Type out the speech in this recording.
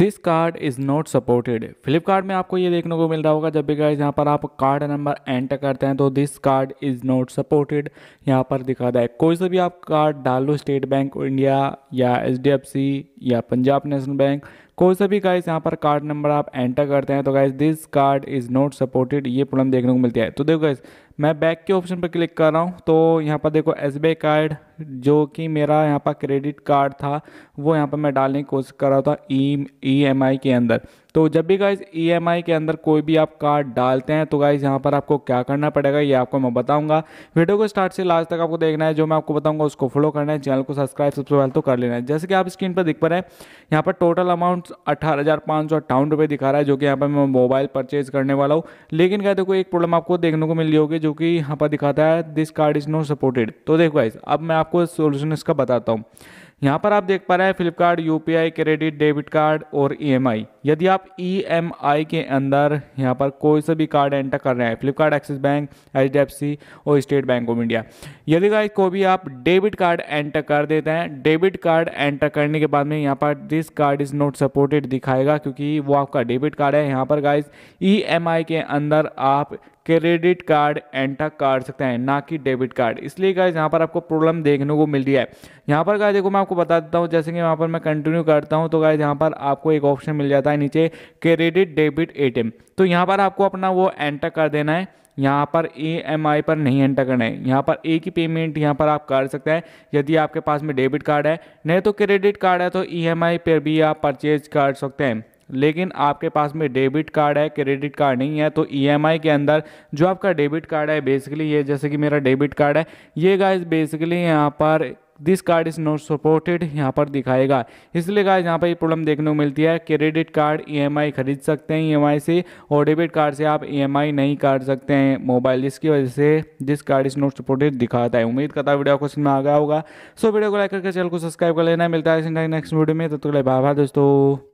this card is not supported Flipkart में आपको ये देखने को मिल रहा होगा जब भी गाइज यहाँ पर आप कार्ड नंबर एंटर करते हैं तो this card is not supported यहाँ पर दिखा है कोई सा भी आप कार्ड डाल लो स्टेट बैंक इंडिया या एच डी एफ सी या पंजाब नेशनल बैंक कोई सा भी गाइज यहाँ पर कार्ड नंबर आप एंटर करते हैं तो guys this card is not supported ये प्रॉब्लम देखने को मिलती है तो देखो गाइज़ मैं बैक के ऑप्शन पर क्लिक कर रहा हूँ तो यहाँ पर देखो एस बी कार्ड जो कि मेरा यहाँ पर क्रेडिट कार्ड था वो यहाँ पर मैं डालने की कोशिश कर रहा था ई एम आई के अंदर तो जब भी गाइज ई एम आई के अंदर कोई भी आप कार्ड डालते हैं तो गाइज यहाँ पर आपको क्या करना पड़ेगा ये आपको मैं बताऊँगा वीडियो को स्टार्ट से लास्ट तक आपको देखना है जो मैं आपको बताऊँगा उसको फॉलो करना है चैनल को सब्सक्राइब सबसे पहले तो कर लेना है जैसे कि आप स्क्रीन पर दिख पा रहे हैं यहाँ पर टोटल अमाउंट अठारह हज़ार पाँच सौ अट्ठावन रुपये दिखा रहा है जो कि यहाँ पर मैं मोबाइल परचेज करने वाला हूँ लेकिन क्या देखो एक प्रॉब्लम आपको देखने को मिली होगी जो कि यहाँ पर दिखाता है this card is no supported तो देखो गाइज अब मैं आपको सोल्यूशन इसका बताता हूँ यहाँ पर आप देख पा रहे हैं फ्लिपकार्ट यू क्रेडिट डेबिट कार्ड और ई यदि आप ई के अंदर यहाँ पर कोई सा भी कार्ड एंटर कर रहे हैं फ्लिपकार्ट एक्सिस बैंक एच और स्टेट बैंक ऑफ इंडिया यदि गाइस को भी आप डेबिट कार्ड एंटर कर देते हैं डेबिट कार्ड एंटर करने के बाद में यहाँ पर this card is not supported दिखाएगा क्योंकि वो आपका डेबिट कार्ड है यहाँ पर गाइज ई के अंदर आप क्रेडिट कार्ड एंटर कर सकते हैं ना कि डेबिट कार्ड इसलिए गाइज यहाँ पर आपको प्रॉब्लम देखने को मिल रही है यहाँ पर गाय देखो मैं आपको आपको बता देता हूँ जैसे कि वहाँ पर मैं कंटिन्यू करता हूँ तो गाइज यहाँ पर आपको एक ऑप्शन मिल जाता है नीचे क्रेडिट डेबिट ए तो यहाँ पर आपको अपना वो एंटर कर देना है यहाँ पर ई एम आई पर नहीं एंटर करना है यहाँ पर एक ही पेमेंट यहाँ पर आप कर सकते हैं यदि आपके पास में डेबिट कार्ड है नहीं तो क्रेडिट कार्ड है तो ई एम आई पर भी आप परचेज कर सकते हैं लेकिन आपके पास में डेबिट कार्ड है क्रेडिट कार्ड नहीं है तो ई e के अंदर जो आपका डेबिट कार्ड है बेसिकली ये जैसे कि मेरा डेबिट कार्ड है ये गाइज बेसिकली यहाँ पर this card is not supported यहाँ पर दिखाएगा इसलिए गाइज यहाँ पर ये प्रॉब्लम देखने को मिलती है क्रेडिट कार्ड ई खरीद सकते हैं ई e से और डेबिट कार्ड से आप ई e नहीं काट सकते हैं मोबाइल जिसकी वजह से this card is not supported दिखाता है उम्मीद करता है वीडियो क्वेश्चन समझ में आ गया होगा सो वीडियो को लाइक करके चैनल को सब्सक्राइब कर लेना मिलता है नेक्स्ट वीडियो में तो बाबा दोस्तों